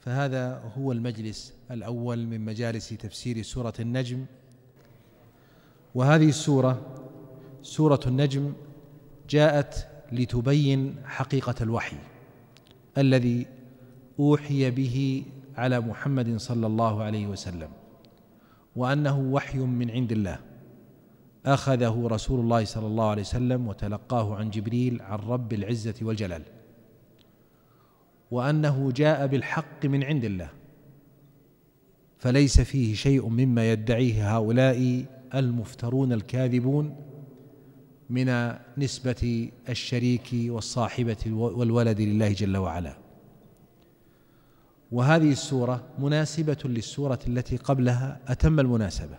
فهذا هو المجلس الأول من مجالس تفسير سورة النجم وهذه السورة سورة النجم جاءت لتبين حقيقة الوحي الذي أوحي به على محمد صلى الله عليه وسلم وأنه وحي من عند الله أخذه رسول الله صلى الله عليه وسلم وتلقاه عن جبريل عن رب العزة والجلال وانه جاء بالحق من عند الله فليس فيه شيء مما يدعيه هؤلاء المفترون الكاذبون من نسبه الشريك والصاحبه والولد لله جل وعلا وهذه السوره مناسبه للسوره التي قبلها اتم المناسبه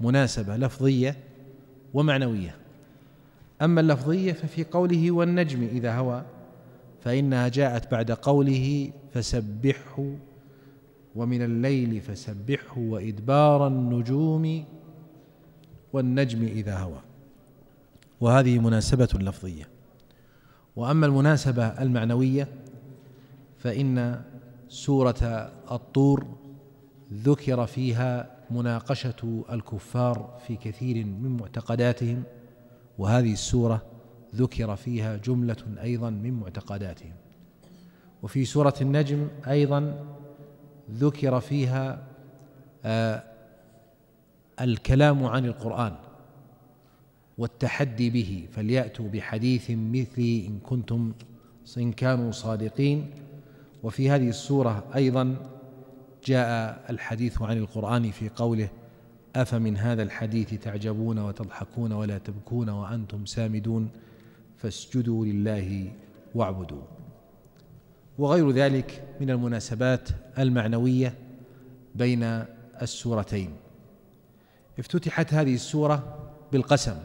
مناسبه لفظيه ومعنويه اما اللفظيه ففي قوله والنجم اذا هوى فإنها جاءت بعد قوله فسبحه ومن الليل فسبحه وإدبار النجوم والنجم إذا هوى وهذه مناسبة لفظية وأما المناسبة المعنوية فإن سورة الطور ذكر فيها مناقشة الكفار في كثير من معتقداتهم وهذه السورة ذكر فيها جملة أيضا من معتقداتهم وفي سورة النجم أيضا ذكر فيها آه الكلام عن القرآن والتحدي به فليأتوا بحديث مثلي إن كنتم إن كانوا صادقين وفي هذه السورة أيضا جاء الحديث عن القرآن في قوله أفمن هذا الحديث تعجبون وتضحكون ولا تبكون وأنتم سامدون فاسجدوا لله واعبدوا وغير ذلك من المناسبات المعنويه بين السورتين افتتحت هذه السوره بالقسم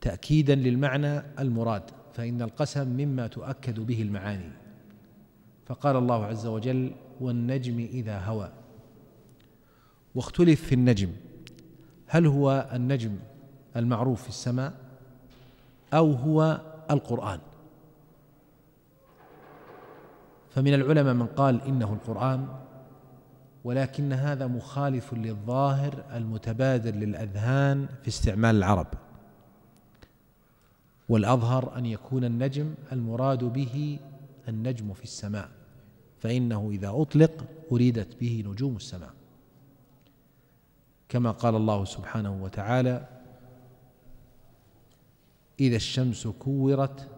تاكيدا للمعنى المراد فان القسم مما تؤكد به المعاني فقال الله عز وجل والنجم اذا هوى واختلف في النجم هل هو النجم المعروف في السماء او هو القران فمن العلماء من قال انه القران ولكن هذا مخالف للظاهر المتبادر للاذهان في استعمال العرب والاظهر ان يكون النجم المراد به النجم في السماء فانه اذا اطلق اريدت به نجوم السماء كما قال الله سبحانه وتعالى اذا الشمس كورت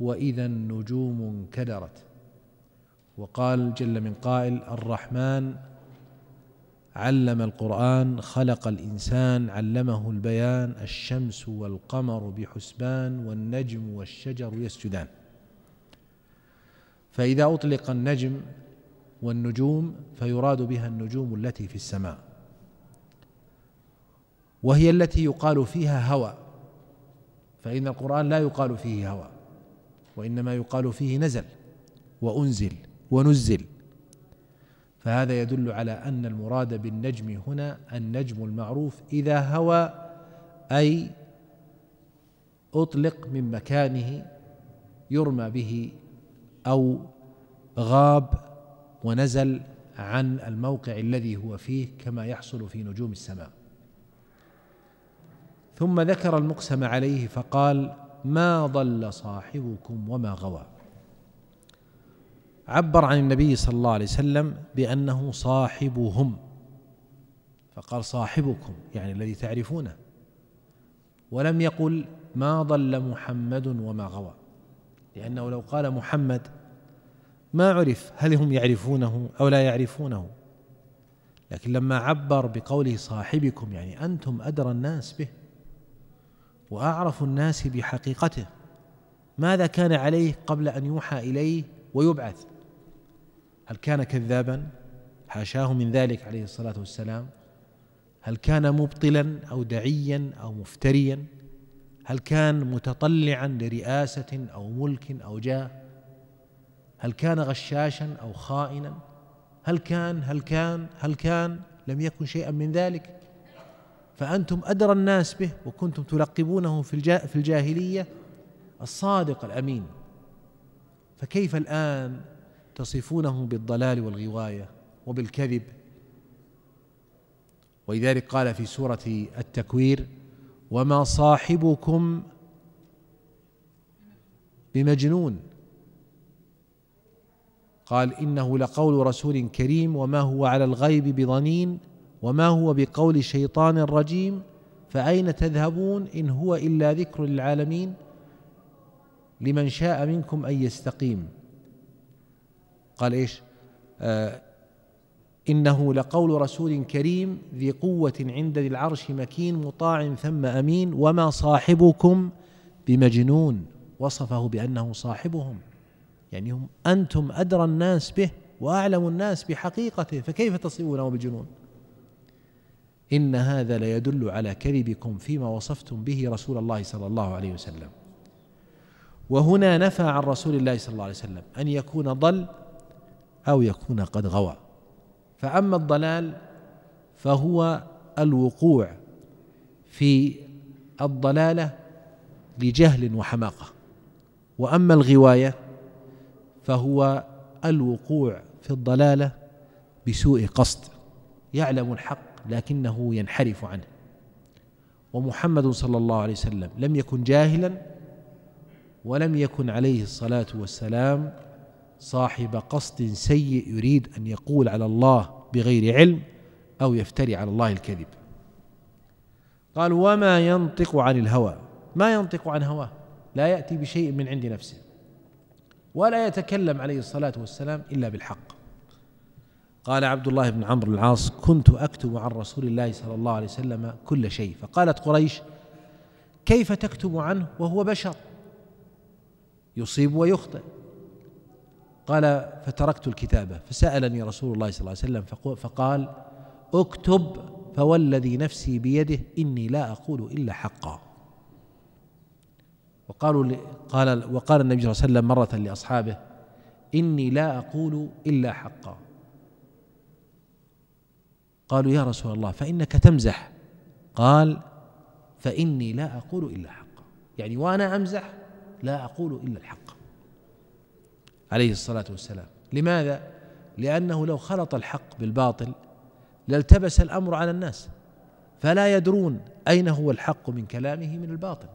واذا النجوم انكدرت وقال جل من قائل الرحمن علم القران خلق الانسان علمه البيان الشمس والقمر بحسبان والنجم والشجر يسجدان فاذا اطلق النجم والنجوم فيراد بها النجوم التي في السماء وهي التي يقال فيها هوى فإن القرآن لا يقال فيه هوى وإنما يقال فيه نزل وأنزل ونزل فهذا يدل على أن المراد بالنجم هنا النجم المعروف إذا هوى أي أطلق من مكانه يرمى به أو غاب ونزل عن الموقع الذي هو فيه كما يحصل في نجوم السماء ثم ذكر المقسم عليه فقال ما ضل صاحبكم وما غوى عبر عن النبي صلى الله عليه وسلم بانه صاحبهم فقال صاحبكم يعني الذي تعرفونه ولم يقل ما ضل محمد وما غوى لانه لو قال محمد ما عرف هل هم يعرفونه او لا يعرفونه لكن لما عبر بقوله صاحبكم يعني انتم ادرى الناس به واعرف الناس بحقيقته ماذا كان عليه قبل ان يوحى اليه ويبعث هل كان كذابا حاشاه من ذلك عليه الصلاه والسلام هل كان مبطلا او دعيا او مفتريا هل كان متطلعا لرئاسه او ملك او جاه هل كان غشاشا او خائنا هل كان هل كان هل كان لم يكن شيئا من ذلك فأنتم أدرى الناس به وكنتم تلقبونه في, في الجاهلية الصادق الأمين فكيف الآن تصفونه بالضلال والغواية وبالكذب ولذلك قال في سورة التكوير وما صاحبكم بمجنون قال إنه لقول رسول كريم وما هو على الغيب بضنين وما هو بقول شيطان رجيم فأين تذهبون إن هو إلا ذكر للعالمين لمن شاء منكم أن يستقيم قال إيش آه إنه لقول رسول كريم ذي قوة عند ذي العرش مكين مطاع ثم أمين وما صاحبكم بمجنون وصفه بأنه صاحبهم يعني هم أنتم أدرى الناس به وأعلم الناس بحقيقته فكيف تصفونه بجنون إن هذا ليدل على كذبكم فيما وصفتم به رسول الله صلى الله عليه وسلم وهنا نفى عن رسول الله صلى الله عليه وسلم أن يكون ضل أو يكون قد غوى فأما الضلال فهو الوقوع في الضلالة لجهل وحماقة وأما الغواية فهو الوقوع في الضلالة بسوء قصد يعلم الحق لكنه ينحرف عنه ومحمد صلى الله عليه وسلم لم يكن جاهلا ولم يكن عليه الصلاه والسلام صاحب قصد سيء يريد ان يقول على الله بغير علم او يفتري على الله الكذب قال وما ينطق عن الهوى ما ينطق عن هواه لا ياتي بشيء من عند نفسه ولا يتكلم عليه الصلاه والسلام الا بالحق قال عبد الله بن عمرو العاص كنت اكتب عن رسول الله صلى الله عليه وسلم كل شيء فقالت قريش كيف تكتب عنه وهو بشر يصيب ويخطئ قال فتركت الكتابه فسالني رسول الله صلى الله عليه وسلم فقال اكتب فوالذي نفسي بيده اني لا اقول الا حقا وقالوا قال وقال النبي صلى الله عليه وسلم مره لاصحابه اني لا اقول الا حقا قالوا يا رسول الله فإنك تمزح قال فإني لا أقول إلا حقا يعني وأنا أمزح لا أقول إلا الحق عليه الصلاة والسلام لماذا؟ لأنه لو خلط الحق بالباطل لالتبس الأمر على الناس فلا يدرون أين هو الحق من كلامه من الباطل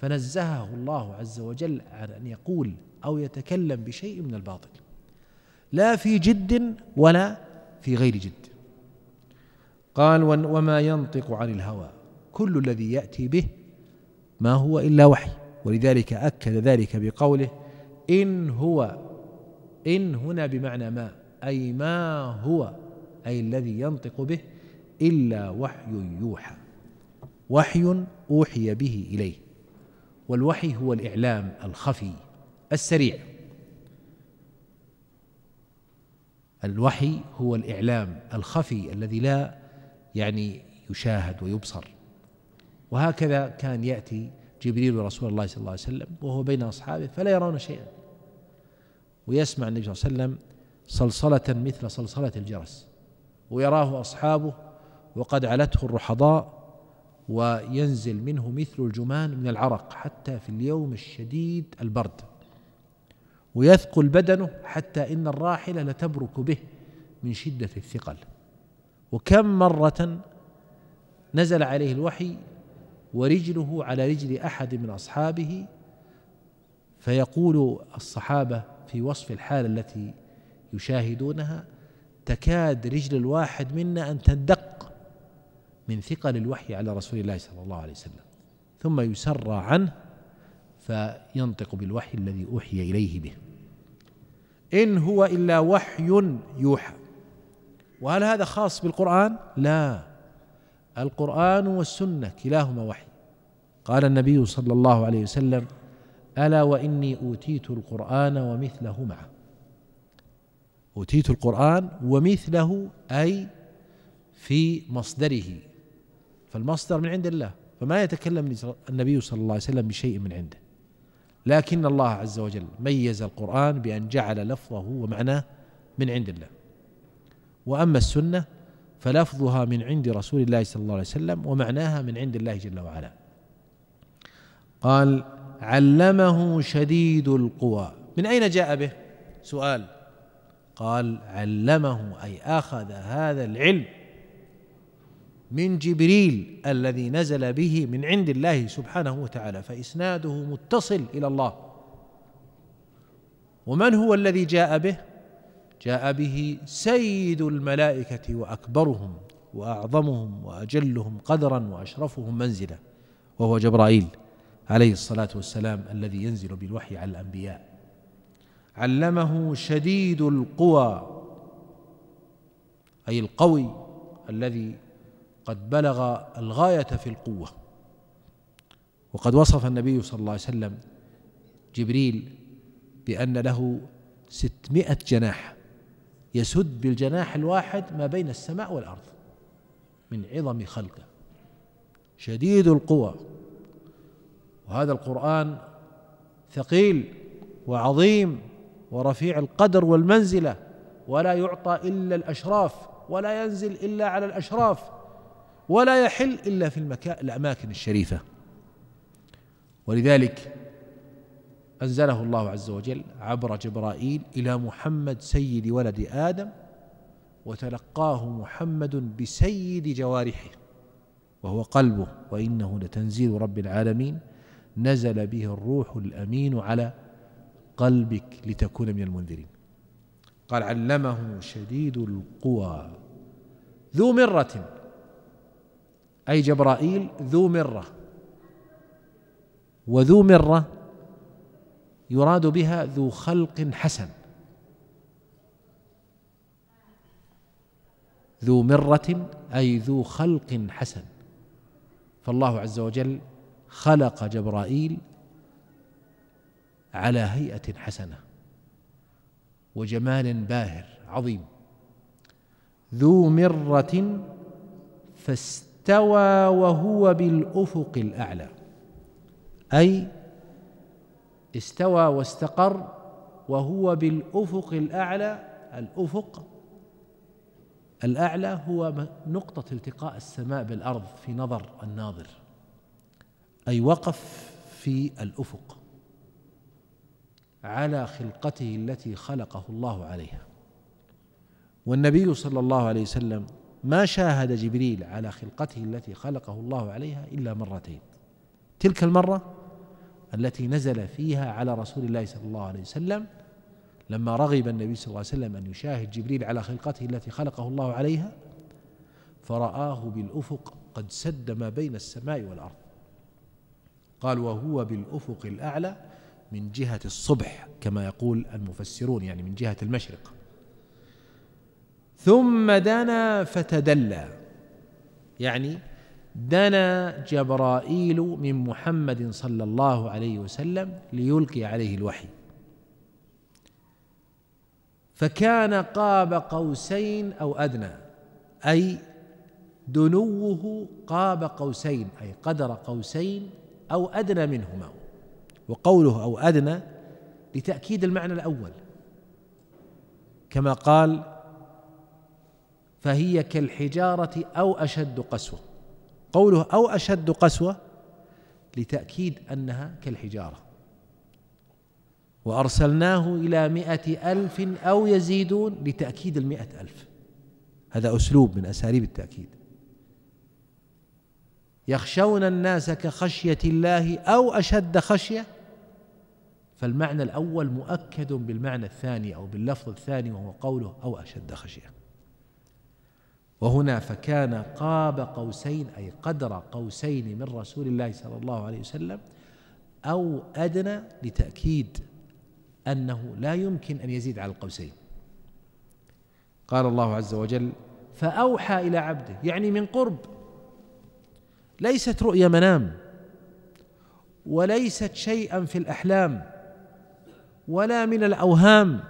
فنزهه الله عز وجل عن أن يقول أو يتكلم بشيء من الباطل لا في جد ولا في غير جد قال وما ينطق عن الهوى كل الذي يأتي به ما هو إلا وحي ولذلك أكد ذلك بقوله إن هو إن هنا بمعنى ما أي ما هو أي الذي ينطق به إلا وحي يوحى وحي أوحي به إليه والوحي هو الإعلام الخفي السريع الوحي هو الإعلام الخفي الذي لا يعني يشاهد ويبصر وهكذا كان يأتي جبريل ورسول الله صلى الله عليه وسلم وهو بين أصحابه فلا يرون شيئا ويسمع النبي صلى الله عليه وسلم صلصلة مثل صلصلة الجرس ويراه أصحابه وقد علته الرحضاء وينزل منه مثل الجمان من العرق حتى في اليوم الشديد البرد ويثقل بدنه حتى إن الراحلة لتبرك به من شدة الثقل وكم مرة نزل عليه الوحي ورجله على رجل أحد من أصحابه فيقول الصحابة في وصف الحالة التي يشاهدونها تكاد رجل الواحد منا أن تدق من ثقل الوحي على رسول الله صلى الله عليه وسلم ثم يسرى عنه فينطق بالوحي الذي أوحي إليه به إن هو إلا وحي يوحى وهل هذا خاص بالقرآن؟ لا القرآن والسنة كلاهما وحي قال النبي صلى الله عليه وسلم ألا وإني أوتيت القرآن ومثله معه أوتيت القرآن ومثله أي في مصدره فالمصدر من عند الله فما يتكلم النبي صلى الله عليه وسلم بشيء من عنده لكن الله عز وجل ميز القرآن بأن جعل لفظه ومعناه من عند الله واما السنه فلفظها من عند رسول الله صلى الله عليه وسلم ومعناها من عند الله جل وعلا قال علمه شديد القوى من اين جاء به سؤال قال علمه اي اخذ هذا العلم من جبريل الذي نزل به من عند الله سبحانه وتعالى فاسناده متصل الى الله ومن هو الذي جاء به جاء به سيد الملائكه واكبرهم واعظمهم واجلهم قدرا واشرفهم منزله وهو جبرائيل عليه الصلاه والسلام الذي ينزل بالوحي على الانبياء علمه شديد القوى اي القوي الذي قد بلغ الغايه في القوه وقد وصف النبي صلى الله عليه وسلم جبريل بأن له ستمائة جناح يسد بالجناح الواحد ما بين السماء والارض من عظم خلقه شديد القوى وهذا القران ثقيل وعظيم ورفيع القدر والمنزله ولا يعطى الا الاشراف ولا ينزل الا على الاشراف ولا يحل الا في المكان الاماكن الشريفه ولذلك أنزله الله عز وجل عبر جبرائيل إلى محمد سيد ولد آدم وتلقاه محمد بسيد جوارحه وهو قلبه وإنه لتنزيل رب العالمين نزل به الروح الأمين على قلبك لتكون من المنذرين قال علمه شديد القوى ذو مرة أي جبرائيل ذو مرة وذو مرة يراد بها ذو خلق حسن ذو مرة أي ذو خلق حسن فالله عز وجل خلق جبرائيل على هيئة حسنة وجمال باهر عظيم ذو مرة فاستوى وهو بالأفق الأعلى أي استوى واستقر وهو بالافق الاعلى الافق الاعلى هو نقطه التقاء السماء بالارض في نظر الناظر اي وقف في الافق على خلقته التي خلقه الله عليها والنبي صلى الله عليه وسلم ما شاهد جبريل على خلقته التي خلقه الله عليها الا مرتين تلك المره التي نزل فيها على رسول الله صلى الله عليه وسلم لما رغب النبي صلى الله عليه وسلم أن يشاهد جبريل على خلقته التي خلقه الله عليها فرآه بالأفق قد سد ما بين السماء والأرض قال وهو بالأفق الأعلى من جهة الصبح كما يقول المفسرون يعني من جهة المشرق ثم دنا فتدلى يعني دنا جبرائيل من محمد صلى الله عليه وسلم ليلقي عليه الوحي فكان قاب قوسين او ادنى اي دنوه قاب قوسين اي قدر قوسين او ادنى منهما وقوله او ادنى لتاكيد المعنى الاول كما قال فهي كالحجاره او اشد قسوه قوله أو أشد قسوة لتأكيد أنها كالحجارة وأرسلناه إلى مئة ألف أو يزيدون لتأكيد المئة ألف هذا أسلوب من أساليب التأكيد يخشون الناس كخشية الله أو أشد خشية فالمعنى الأول مؤكد بالمعنى الثاني أو باللفظ الثاني وهو قوله أو أشد خشية وهنا فكان قاب قوسين أي قدر قوسين من رسول الله صلى الله عليه وسلم أو أدنى لتأكيد أنه لا يمكن أن يزيد على القوسين قال الله عز وجل فأوحى إلى عبده يعني من قرب ليست رؤيا منام وليست شيئا في الأحلام ولا من الأوهام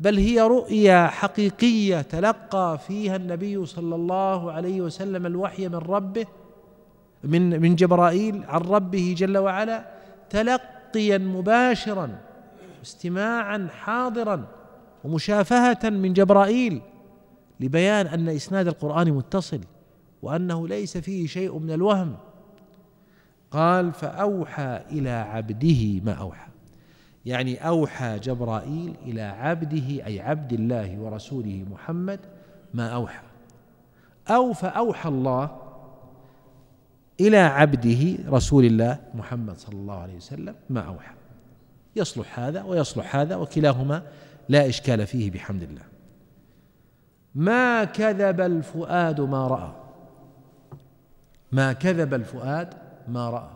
بل هي رؤيا حقيقيه تلقى فيها النبي صلى الله عليه وسلم الوحي من ربه من من جبرائيل عن ربه جل وعلا تلقيا مباشرا استماعا حاضرا ومشافهه من جبرائيل لبيان ان اسناد القران متصل وانه ليس فيه شيء من الوهم قال فاوحى الى عبده ما اوحى يعني أوحى جبرائيل إلى عبده أي عبد الله ورسوله محمد ما أوحى أو فأوحى الله إلى عبده رسول الله محمد صلى الله عليه وسلم ما أوحى يصلح هذا ويصلح هذا وكلاهما لا إشكال فيه بحمد الله ما كذب الفؤاد ما رأى ما كذب الفؤاد ما رأى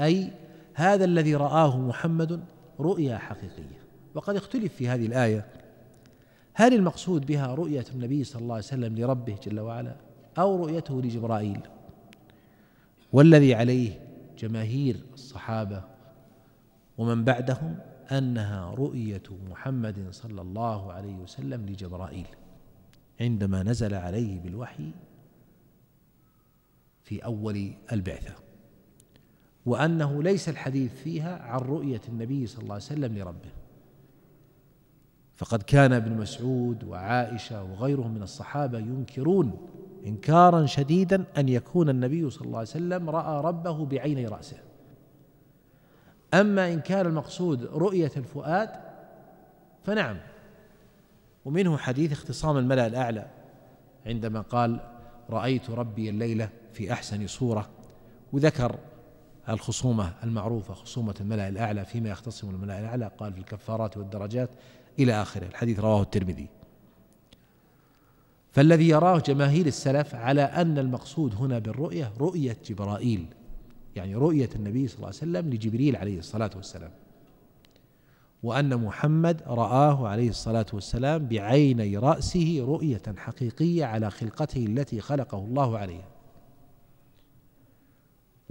أي هذا الذي رآه محمد رؤيا حقيقية وقد اختلف في هذه الآية هل المقصود بها رؤية النبي صلى الله عليه وسلم لربه جل وعلا أو رؤيته لجبرائيل والذي عليه جماهير الصحابة ومن بعدهم أنها رؤية محمد صلى الله عليه وسلم لجبرائيل عندما نزل عليه بالوحي في أول البعثة وأنه ليس الحديث فيها عن رؤية النبي صلى الله عليه وسلم لربه فقد كان ابن مسعود وعائشة وغيرهم من الصحابة ينكرون إنكارا شديدا أن يكون النبي صلى الله عليه وسلم رأى ربه بعيني رأسه أما إن كان المقصود رؤية الفؤاد فنعم ومنه حديث اختصام الملأ الأعلى عندما قال رأيت ربي الليلة في أحسن صورة وذكر الخصومة المعروفة خصومة الملأ الأعلى فيما يختصم الملأ الأعلى قال في الكفارات والدرجات إلى آخره الحديث رواه الترمذي فالذي يراه جماهير السلف على أن المقصود هنا بالرؤية رؤية جبرائيل يعني رؤية النبي صلى الله عليه وسلم لجبريل عليه الصلاة والسلام وأن محمد رآه عليه الصلاة والسلام بعيني رأسه رؤية حقيقية على خلقته التي خلقه الله عليها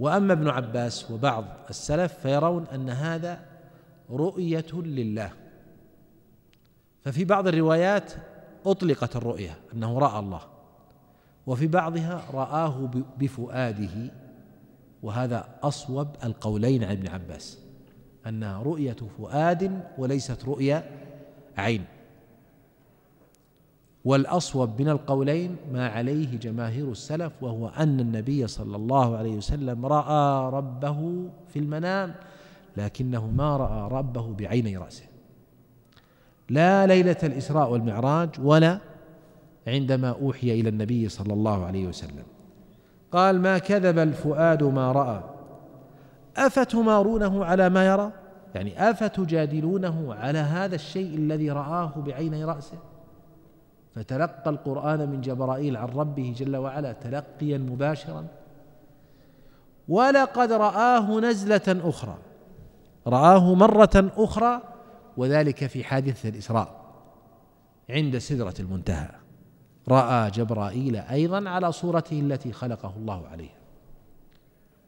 واما ابن عباس وبعض السلف فيرون ان هذا رؤيه لله ففي بعض الروايات اطلقت الرؤيه انه راى الله وفي بعضها رآه بفؤاده وهذا أصوب القولين عن ابن عباس أنها رؤية فؤاد وليست رؤية عين والاصوب من القولين ما عليه جماهير السلف وهو ان النبي صلى الله عليه وسلم راى ربه في المنام لكنه ما راى ربه بعيني راسه لا ليله الاسراء والمعراج ولا عندما اوحي الى النبي صلى الله عليه وسلم قال ما كذب الفؤاد ما راى افتمارونه على ما يرى يعني افتجادلونه على هذا الشيء الذي راه بعيني راسه فتلقى القرآن من جبرائيل عن ربه جل وعلا تلقيا مباشرا ولقد رآه نزلة أخرى رآه مرة أخرى وذلك في حادثة الإسراء عند سدرة المنتهى رأى جبرائيل أيضا على صورته التي خلقه الله عليها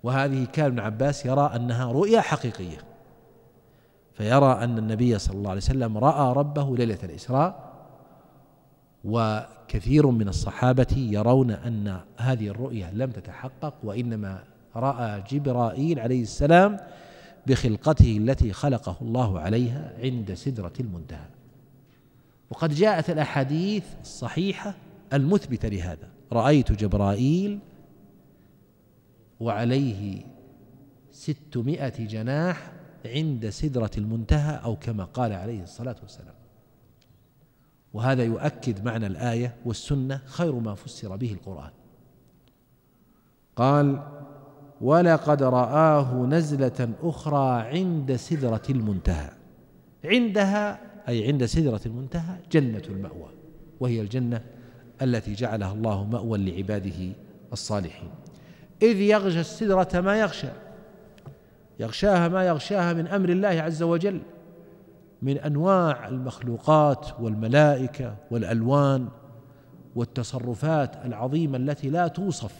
وهذه كان ابن عباس يرى أنها رؤيا حقيقية فيرى أن النبي صلى الله عليه وسلم رأى ربه ليلة الإسراء وكثير من الصحابة يرون أن هذه الرؤية لم تتحقق وإنما رأى جبرائيل عليه السلام بخلقته التي خلقه الله عليها عند سدرة المنتهى وقد جاءت الأحاديث الصحيحة المثبتة لهذا رأيت جبرائيل وعليه ستمائة جناح عند سدرة المنتهى أو كما قال عليه الصلاة والسلام وهذا يؤكد معنى الآية والسنة خير ما فسر به القرآن قال ولقد رآه نزلة أخرى عند سدرة المنتهى عندها أي عند سدرة المنتهى جنة المأوى وهي الجنة التي جعلها الله مأوى لعباده الصالحين إذ يغشى السدرة ما يغشى يغشاها ما يغشاها من أمر الله عز وجل من انواع المخلوقات والملائكه والالوان والتصرفات العظيمه التي لا توصف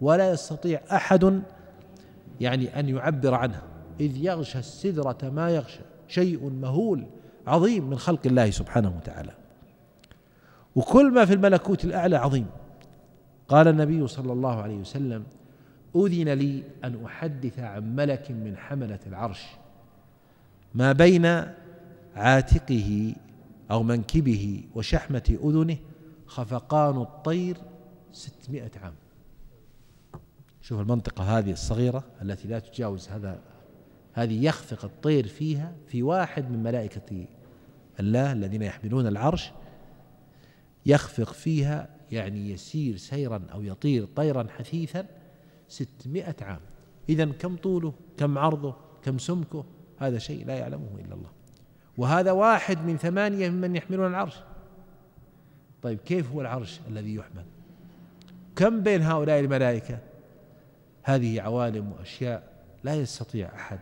ولا يستطيع احد يعني ان يعبر عنها اذ يغشى السدره ما يغشى شيء مهول عظيم من خلق الله سبحانه وتعالى وكل ما في الملكوت الاعلى عظيم قال النبي صلى الله عليه وسلم اذن لي ان احدث عن ملك من حمله العرش ما بين عاتقه أو منكبه وشحمة أذنه خفقان الطير ستمائة عام شوف المنطقة هذه الصغيرة التي لا تجاوز هذا هذه يخفق الطير فيها في واحد من ملائكة الله الذين يحملون العرش يخفق فيها يعني يسير سيرا أو يطير طيرا حثيثا ستمائة عام إذا كم طوله كم عرضه كم سمكه هذا شيء لا يعلمه إلا الله وهذا واحد من ثمانية ممن يحملون العرش طيب كيف هو العرش الذي يحمل كم بين هؤلاء الملائكة هذه عوالم وأشياء لا يستطيع أحد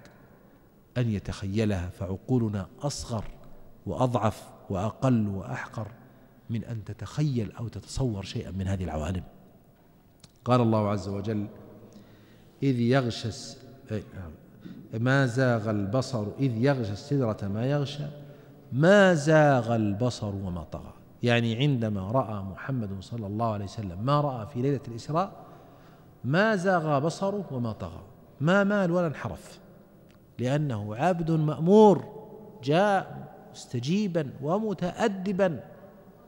أن يتخيلها فعقولنا أصغر وأضعف وأقل وأحقر من أن تتخيل أو تتصور شيئا من هذه العوالم قال الله عز وجل إذ يغشى إيه، نعم ما زاغ البصر إذ يغشى السدرة ما يغشى ما زاغ البصر وما طغى يعني عندما رأى محمد صلى الله عليه وسلم ما رأى في ليلة الإسراء ما زاغ بصره وما طغى ما مال ولا انحرف لأنه عبد مأمور جاء مستجيبا ومتأدبا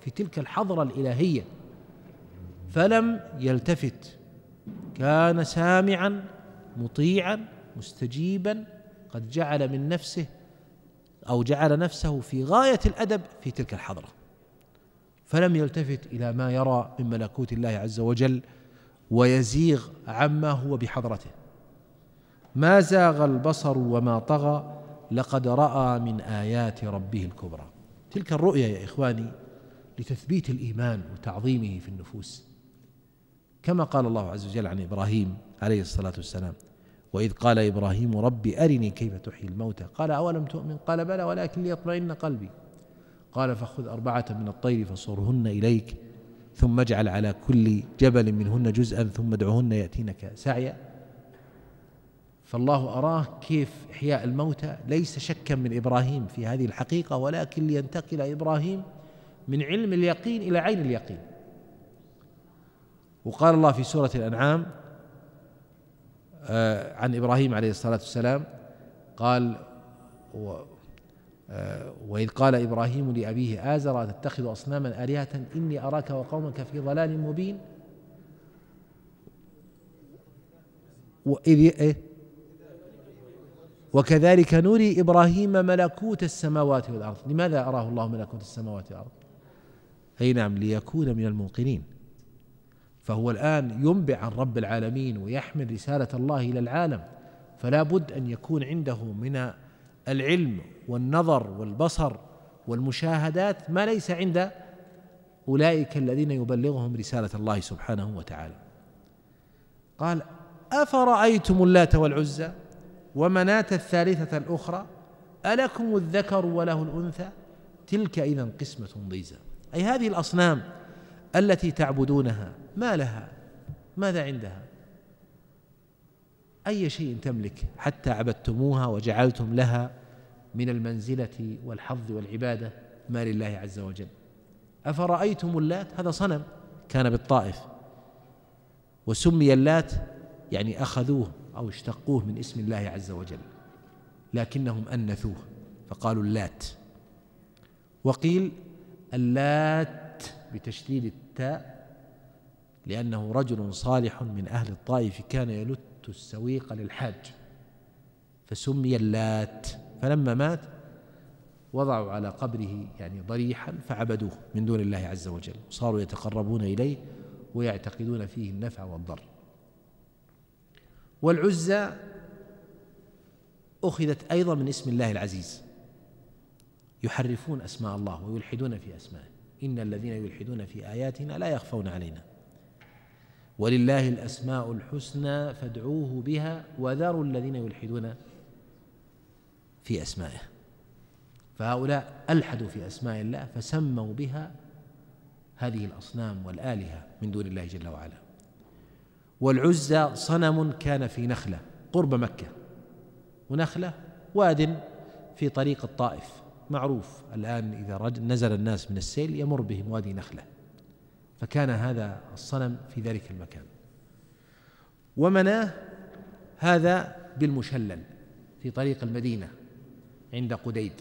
في تلك الحضرة الإلهية فلم يلتفت كان سامعا مطيعا مستجيبا قد جعل من نفسه او جعل نفسه في غايه الادب في تلك الحضره فلم يلتفت الى ما يرى من ملكوت الله عز وجل ويزيغ عما هو بحضرته ما زاغ البصر وما طغى لقد راى من ايات ربه الكبرى تلك الرؤيا يا اخواني لتثبيت الايمان وتعظيمه في النفوس كما قال الله عز وجل عن ابراهيم عليه الصلاه والسلام وإذ قال إبراهيم رب أرني كيف تحيي الموتى قال أولم تؤمن قال بلى ولكن ليطمئن قلبي قال فخذ أربعة من الطير فصرهن إليك ثم اجعل على كل جبل منهن جزءا ثم ادعهن يأتينك سعيا فالله أراه كيف إحياء الموتى ليس شكا من إبراهيم في هذه الحقيقة ولكن لينتقل إبراهيم من علم اليقين إلى عين اليقين وقال الله في سورة الأنعام آه، عن إبراهيم عليه الصلاة والسلام قال آه، وإذ قال إبراهيم لأبيه آزر أتتخذ أصناما آلهة إني أراك وقومك في ضلال مبين وإذ إيه وكذلك نري إبراهيم ملكوت السماوات والأرض لماذا أراه الله ملكوت السماوات والأرض أي نعم ليكون من الموقنين فهو الآن ينبئ عن رب العالمين ويحمل رسالة الله إلى العالم فلا بد أن يكون عنده من العلم والنظر والبصر والمشاهدات ما ليس عند أولئك الذين يبلغهم رسالة الله سبحانه وتعالى قال أفرأيتم اللات والعزى ومناة الثالثة الأخرى ألكم الذكر وله الأنثى تلك إذا قسمة ضيزى أي هذه الأصنام التي تعبدونها ما لها ماذا عندها أي شيء تملك حتى عبدتموها وجعلتم لها من المنزلة والحظ والعبادة ما لله عز وجل أفرأيتم اللات هذا صنم كان بالطائف وسمي اللات يعني أخذوه أو اشتقوه من اسم الله عز وجل لكنهم أنثوه فقالوا اللات وقيل اللات بتشديد التاء لأنه رجل صالح من أهل الطائف كان يلت السويق للحاج فسمي اللات فلما مات وضعوا على قبره يعني ضريحا فعبدوه من دون الله عز وجل وصاروا يتقربون إليه ويعتقدون فيه النفع والضر والعزى أخذت أيضا من اسم الله العزيز يحرفون أسماء الله ويلحدون في أسمائه إن الذين يلحدون في آياتنا لا يخفون علينا ولله الأسماء الحسنى فادعوه بها وذروا الذين يلحدون في أسمائه فهؤلاء ألحدوا في أسماء الله فسموا بها هذه الأصنام والآلهة من دون الله جل وعلا والعزى صنم كان في نخلة قرب مكة ونخلة واد في طريق الطائف معروف الآن إذا نزل الناس من السيل يمر بهم وادي نخلة فكان هذا الصنم في ذلك المكان ومناه هذا بالمشلل في طريق المدينة عند قديد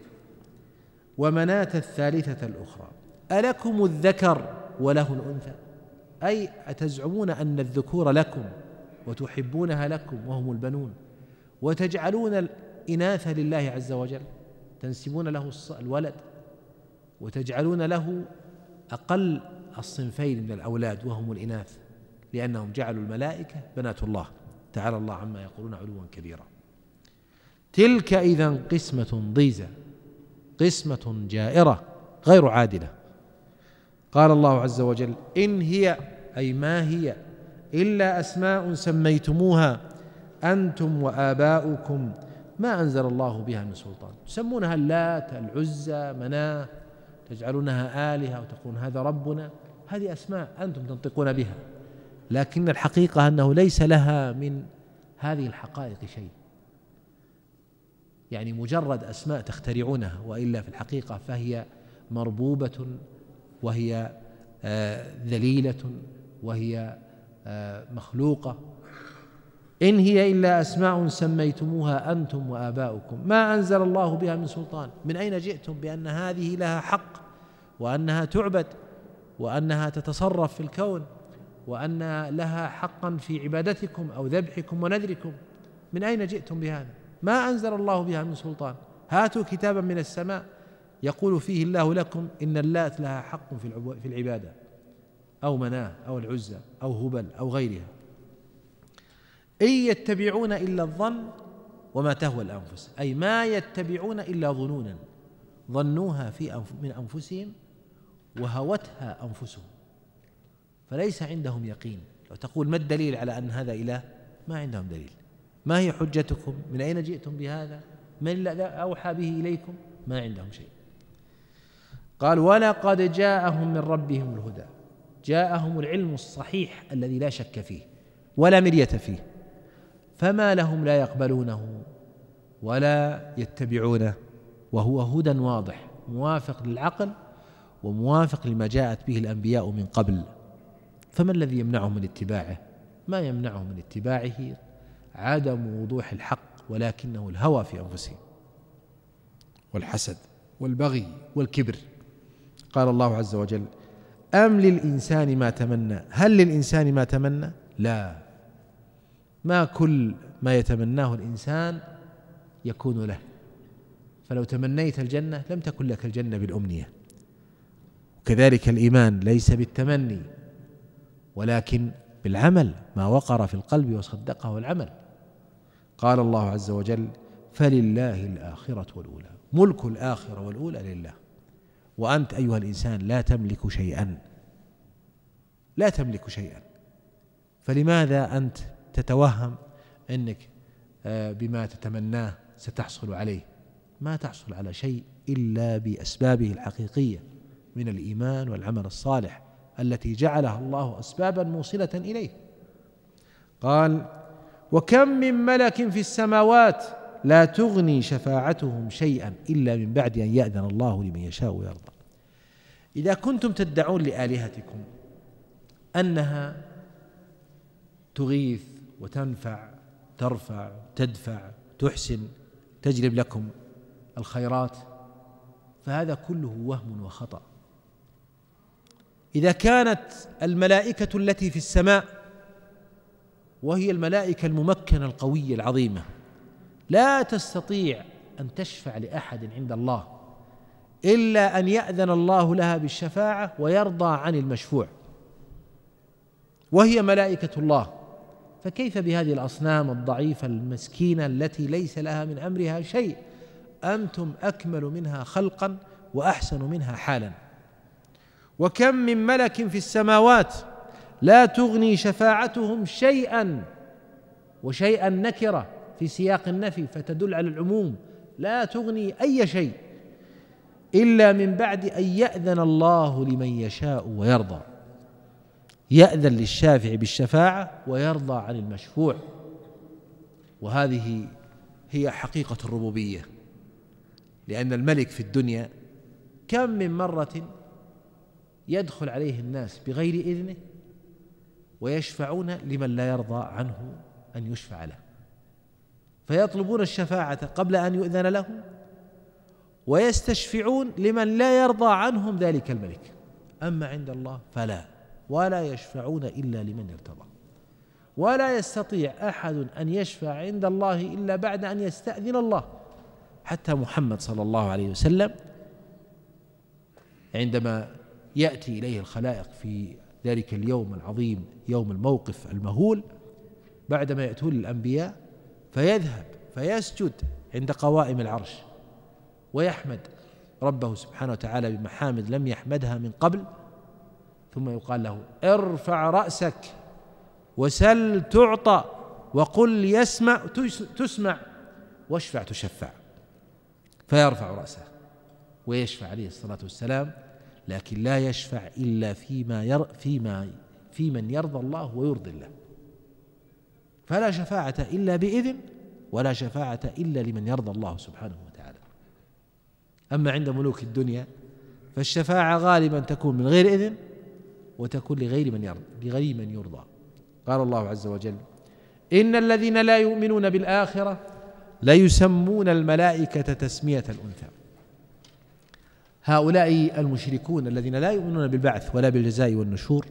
ومناة الثالثة الأخرى ألكم الذكر وله الأنثى أي أتزعمون أن الذكور لكم وتحبونها لكم وهم البنون وتجعلون الإناث لله عز وجل تنسبون له الولد وتجعلون له أقل الصنفين من الأولاد وهم الإناث لأنهم جعلوا الملائكة بنات الله تعالى الله عما يقولون علوا كبيرا تلك إذا قسمة ضيزى قسمة جائرة غير عادلة قال الله عز وجل إن هي أي ما هي إلا أسماء سميتموها أنتم وآباؤكم ما أنزل الله بها من سلطان تسمونها اللات العزى مناه تجعلونها آلهة وتقولون هذا ربنا هذه أسماء أنتم تنطقون بها لكن الحقيقة أنه ليس لها من هذه الحقائق شيء يعني مجرد أسماء تخترعونها وإلا في الحقيقة فهي مربوبة وهي آه، ذليلة وهي آه، مخلوقة إن هي إلا أسماء سميتموها أنتم وآباؤكم ما أنزل الله بها من سلطان من أين جئتم بأن هذه لها حق وأنها تعبد وانها تتصرف في الكون وان لها حقا في عبادتكم او ذبحكم ونذركم من اين جئتم بهذا؟ ما انزل الله بها من سلطان هاتوا كتابا من السماء يقول فيه الله لكم ان اللات لها حق في العباده او مناه او العزى او هبل او غيرها ان يتبعون الا الظن وما تهوى الانفس اي ما يتبعون الا ظنونا ظنوها في من انفسهم وهوتها أنفسهم فليس عندهم يقين لو تقول ما الدليل على أن هذا إله ما عندهم دليل ما هي حجتكم من أين جئتم بهذا من الذي أوحى به إليكم ما عندهم شيء قال ولقد جاءهم من ربهم الهدى جاءهم العلم الصحيح الذي لا شك فيه ولا مرية فيه فما لهم لا يقبلونه ولا يتبعونه وهو هدى واضح موافق للعقل وموافق لما جاءت به الانبياء من قبل فما الذي يمنعه من اتباعه ما يمنعه من اتباعه عدم وضوح الحق ولكنه الهوى في انفسهم والحسد والبغي والكبر قال الله عز وجل ام للانسان ما تمنى هل للانسان ما تمنى لا ما كل ما يتمناه الانسان يكون له فلو تمنيت الجنه لم تكن لك الجنه بالامنيه وكذلك الايمان ليس بالتمني ولكن بالعمل ما وقر في القلب وصدقه العمل قال الله عز وجل فلله الاخره والاولى ملك الاخره والاولى لله وانت ايها الانسان لا تملك شيئا لا تملك شيئا فلماذا انت تتوهم انك آه، بما تتمناه ستحصل عليه ما تحصل على شيء الا باسبابه الحقيقيه من الايمان والعمل الصالح التي جعلها الله اسبابا موصله اليه قال وكم من ملك في السماوات لا تغني شفاعتهم شيئا الا من بعد ان ياذن الله لمن يشاء ويرضى اذا كنتم تدعون لالهتكم انها تغيث وتنفع ترفع تدفع تحسن تجلب لكم الخيرات فهذا كله وهم وخطأ اذا كانت الملائكه التي في السماء وهي الملائكه الممكنه القويه العظيمه لا تستطيع ان تشفع لاحد عند الله الا ان ياذن الله لها بالشفاعه ويرضى عن المشفوع وهي ملائكه الله فكيف بهذه الاصنام الضعيفه المسكينه التي ليس لها من امرها شيء انتم اكمل منها خلقا واحسن منها حالا وكم من ملك في السماوات لا تغني شفاعتهم شيئا وشيئا نكره في سياق النفي فتدل على العموم لا تغني اي شيء الا من بعد ان ياذن الله لمن يشاء ويرضى ياذن للشافع بالشفاعه ويرضى عن المشفوع وهذه هي حقيقه الربوبيه لان الملك في الدنيا كم من مره يدخل عليه الناس بغير إذنه ويشفعون لمن لا يرضى عنه أن يشفع له فيطلبون الشفاعة قبل أن يؤذن له ويستشفعون لمن لا يرضى عنهم ذلك الملك أما عند الله فلا ولا يشفعون إلا لمن ارتضى ولا يستطيع أحد أن يشفع عند الله إلا بعد أن يستأذن الله حتى محمد صلى الله عليه وسلم عندما يأتي إليه الخلائق في ذلك اليوم العظيم يوم الموقف المهول بعدما يأتون الأنبياء فيذهب فيسجد عند قوائم العرش ويحمد ربه سبحانه وتعالى بمحامد لم يحمدها من قبل ثم يقال له ارفع رأسك وسل تعطى وقل يسمع تسمع واشفع تشفع فيرفع رأسه ويشفع عليه الصلاة والسلام لكن لا يشفع إلا فيما ير فيما في من يرضى الله ويرضي الله فلا شفاعة إلا بإذن ولا شفاعة إلا لمن يرضى الله سبحانه وتعالى أما عند ملوك الدنيا فالشفاعة غالبا تكون من غير إذن وتكون لغير من يرضى لغير من يرضى قال الله عز وجل إن الذين لا يؤمنون بالآخرة ليسمون الملائكة تسمية الأنثى هؤلاء المشركون الذين لا يؤمنون بالبعث ولا بالجزاء والنشور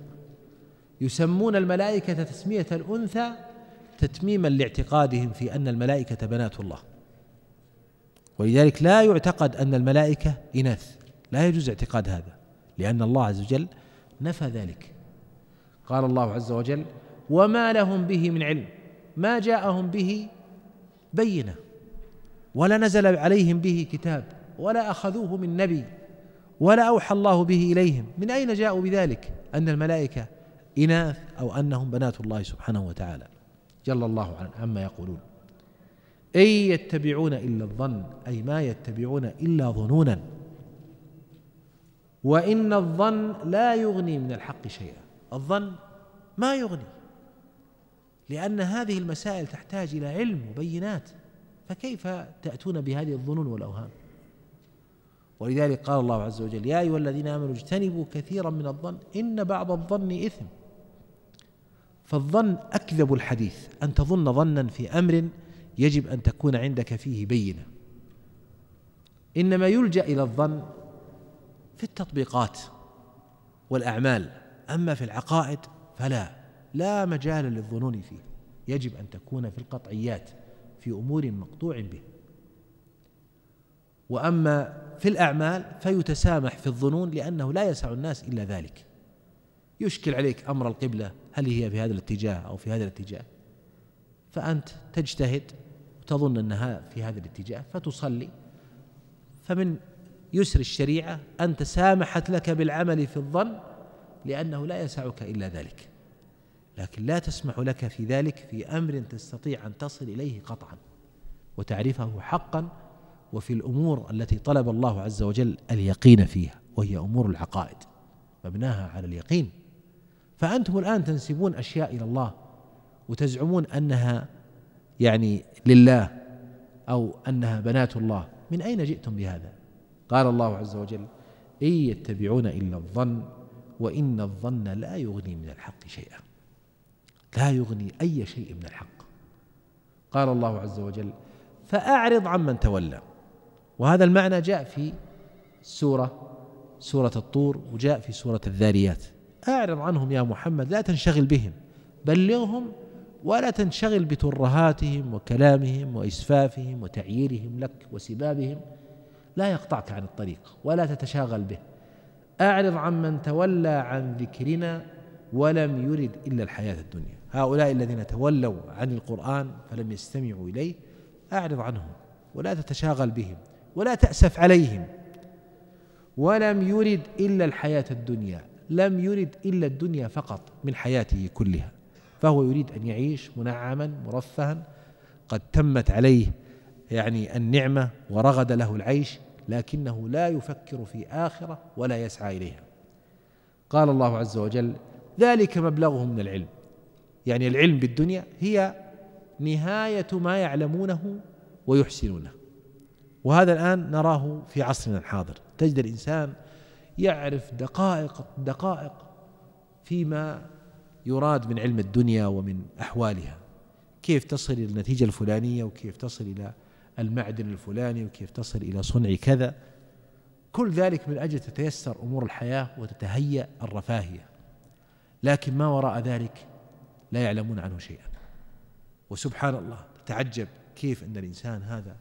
يسمون الملائكة تسمية الأنثى تتميما لاعتقادهم في أن الملائكة بنات الله ولذلك لا يعتقد أن الملائكة إناث لا يجوز اعتقاد هذا لأن الله عز وجل نفى ذلك قال الله عز وجل وما لهم به من علم ما جاءهم به بينه ولا نزل عليهم به كتاب ولا اخذوه من نبي ولا أوحى الله به إليهم من أين جاءوا بذلك أن الملائكة إناث أو أنهم بنات الله سبحانه وتعالى جل الله عما يقولون إن يتبعون إلا الظن أي ما يتبعون إلا ظنونا وإن الظن لا يغني من الحق شيئا الظن ما يغني لأن هذه المسائل تحتاج إلى علم وبينات فكيف تأتون بهذه الظنون والأوهام ولذلك قال الله عز وجل يا أيها الذين آمنوا اجتنبوا كثيرا من الظن إن بعض الظن إثم فالظن أكذب الحديث أن تظن ظنا في أمر يجب أن تكون عندك فيه بينة إنما يلجأ إلى الظن في التطبيقات والأعمال أما في العقائد فلا لا مجال للظنون فيه يجب أن تكون في القطعيات في أمور مقطوع به وأما في الأعمال فيتسامح في الظنون لأنه لا يسع الناس إلا ذلك يشكل عليك أمر القبلة هل هي في هذا الاتجاه أو في هذا الاتجاه فأنت تجتهد وتظن أنها في هذا الاتجاه فتصلي فمن يسر الشريعة أن تسامحت لك بالعمل في الظن لأنه لا يسعك إلا ذلك لكن لا تسمح لك في ذلك في أمر تستطيع أن تصل إليه قطعا وتعرفه حقا وفي الأمور التي طلب الله عز وجل اليقين فيها وهي أمور العقائد مبناها على اليقين فأنتم الآن تنسبون أشياء إلى الله وتزعمون أنها يعني لله أو أنها بنات الله من أين جئتم بهذا قال الله عز وجل إن يتبعون إلا الظن وإن الظن لا يغني من الحق شيئا لا يغني أي شيء من الحق قال الله عز وجل فأعرض عمن تولى وهذا المعنى جاء في سورة سورة الطور وجاء في سورة الذاريات أعرض عنهم يا محمد لا تنشغل بهم بلغهم ولا تنشغل بترهاتهم وكلامهم وإسفافهم وتعييرهم لك وسبابهم لا يقطعك عن الطريق ولا تتشاغل به أعرض عن من تولى عن ذكرنا ولم يرد إلا الحياة الدنيا هؤلاء الذين تولوا عن القرآن فلم يستمعوا إليه أعرض عنهم ولا تتشاغل بهم ولا تأسف عليهم ولم يرد إلا الحياة الدنيا لم يرد إلا الدنيا فقط من حياته كلها فهو يريد أن يعيش منعما مرفها قد تمت عليه يعني النعمة ورغد له العيش لكنه لا يفكر في آخرة ولا يسعى إليها قال الله عز وجل ذلك مبلغه من العلم يعني العلم بالدنيا هي نهاية ما يعلمونه ويحسنونه وهذا الآن نراه في عصرنا الحاضر تجد الإنسان يعرف دقائق دقائق فيما يراد من علم الدنيا ومن أحوالها كيف تصل إلى النتيجة الفلانية وكيف تصل إلى المعدن الفلاني وكيف تصل إلى صنع كذا كل ذلك من أجل تتيسر أمور الحياة وتتهيأ الرفاهية لكن ما وراء ذلك لا يعلمون عنه شيئا وسبحان الله تتعجب كيف أن الإنسان هذا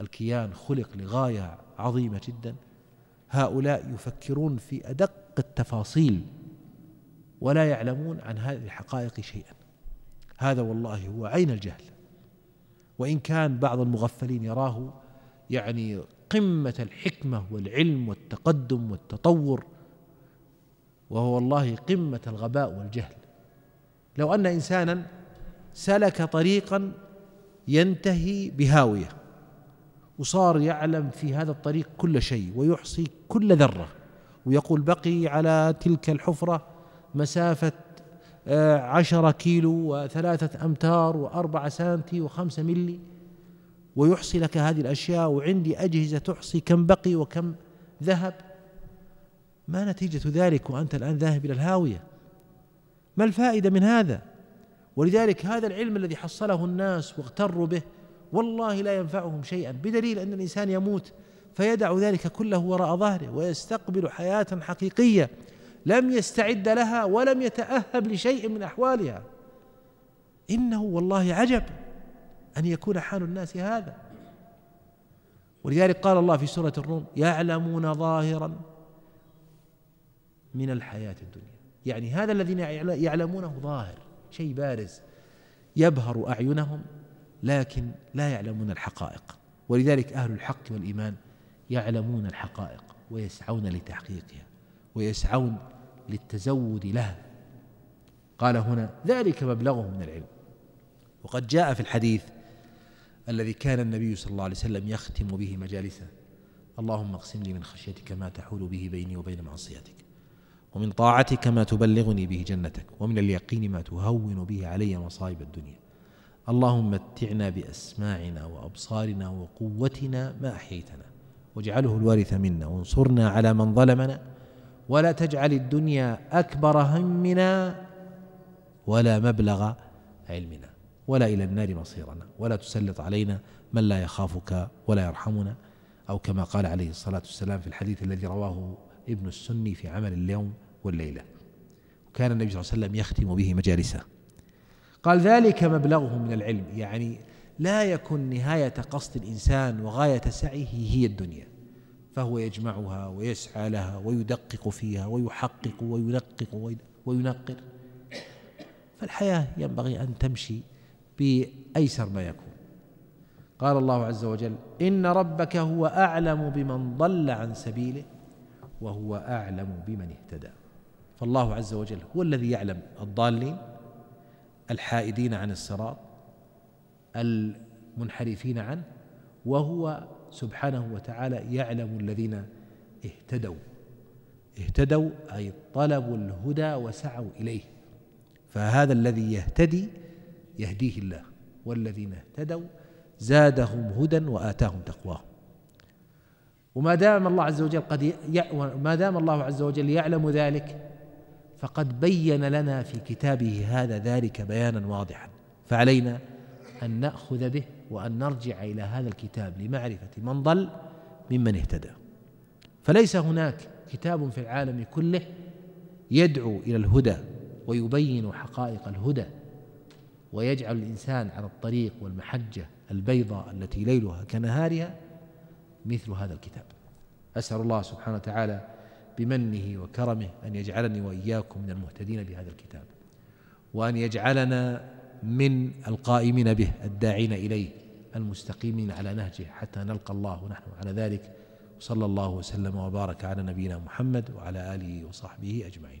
الكيان خلق لغاية عظيمة جدا هؤلاء يفكرون في أدق التفاصيل ولا يعلمون عن هذه الحقائق شيئا هذا والله هو عين الجهل وإن كان بعض المغفلين يراه يعني قمة الحكمة والعلم والتقدم والتطور وهو والله قمة الغباء والجهل لو أن إنسانا سلك طريقا ينتهي بهاوية وصار يعلم في هذا الطريق كل شيء ويحصي كل ذره ويقول بقي على تلك الحفره مسافه آه، عشرة كيلو وثلاثة أمتار وأربعة سانتي وخمسة ملي ويحصي لك هذه الأشياء وعندي أجهزة تحصي كم بقي وكم ذهب ما نتيجة ذلك وأنت الآن ذاهب إلى الهاوية ما الفائدة من هذا ولذلك هذا العلم الذي حصله الناس واغتروا به والله لا ينفعهم شيئا بدليل ان الانسان يموت فيدع ذلك كله وراء ظهره ويستقبل حياه حقيقيه لم يستعد لها ولم يتاهب لشيء من احوالها انه والله عجب ان يكون حال الناس هذا ولذلك قال الله في سوره الروم يعلمون ظاهرا من الحياه الدنيا يعني هذا الذين يعلمونه ظاهر شيء بارز يبهر اعينهم لكن لا يعلمون الحقائق ولذلك أهل الحق والإيمان يعلمون الحقائق ويسعون لتحقيقها ويسعون للتزود لها قال هنا ذلك مبلغهم من العلم وقد جاء في الحديث الذي كان النبي صلى الله عليه وسلم يختم به مجالسه اللهم اقسم لي من خشيتك ما تحول به بيني وبين معصيتك ومن طاعتك ما تبلغني به جنتك ومن اليقين ما تهون به علي مصائب الدنيا اللهم متعنا بأسماعنا وأبصارنا وقوتنا ما أحييتنا واجعله الوارث منا وانصرنا على من ظلمنا ولا تجعل الدنيا أكبر همنا ولا مبلغ علمنا ولا إلى النار مصيرنا ولا تسلط علينا من لا يخافك ولا يرحمنا أو كما قال عليه الصلاة والسلام في الحديث الذي رواه ابن السني في عمل اليوم والليلة وكان النبي صلى الله عليه وسلم يختم به مجالسه قال ذلك مبلغه من العلم يعني لا يكن نهاية قصد الإنسان وغاية سعيه هي الدنيا فهو يجمعها ويسعى لها ويدقق فيها ويحقق وينقق وينقر فالحياة ينبغي أن تمشي بأيسر ما يكون قال الله عز وجل إن ربك هو أعلم بمن ضل عن سبيله وهو أعلم بمن اهتدى فالله عز وجل هو الذي يعلم الضالين الحائدين عن الصراط المنحرفين عنه وهو سبحانه وتعالى يعلم الذين اهتدوا اهتدوا اي طلبوا الهدى وسعوا اليه فهذا الذي يهتدي يهديه الله والذين اهتدوا زادهم هدى واتاهم تقواهم وما دام الله عز وجل قد ما دام الله عز وجل يعلم ذلك فقد بين لنا في كتابه هذا ذلك بيانا واضحا فعلينا ان ناخذ به وان نرجع الى هذا الكتاب لمعرفه من ضل ممن اهتدى فليس هناك كتاب في العالم كله يدعو الى الهدى ويبين حقائق الهدى ويجعل الانسان على الطريق والمحجه البيضاء التي ليلها كنهارها مثل هذا الكتاب اسال الله سبحانه وتعالى بمنه وكرمه أن يجعلني وإياكم من المهتدين بهذا الكتاب وأن يجعلنا من القائمين به الداعين إليه المستقيمين على نهجه حتى نلقى الله ونحن على ذلك صلى الله وسلم وبارك على نبينا محمد وعلى آله وصحبه أجمعين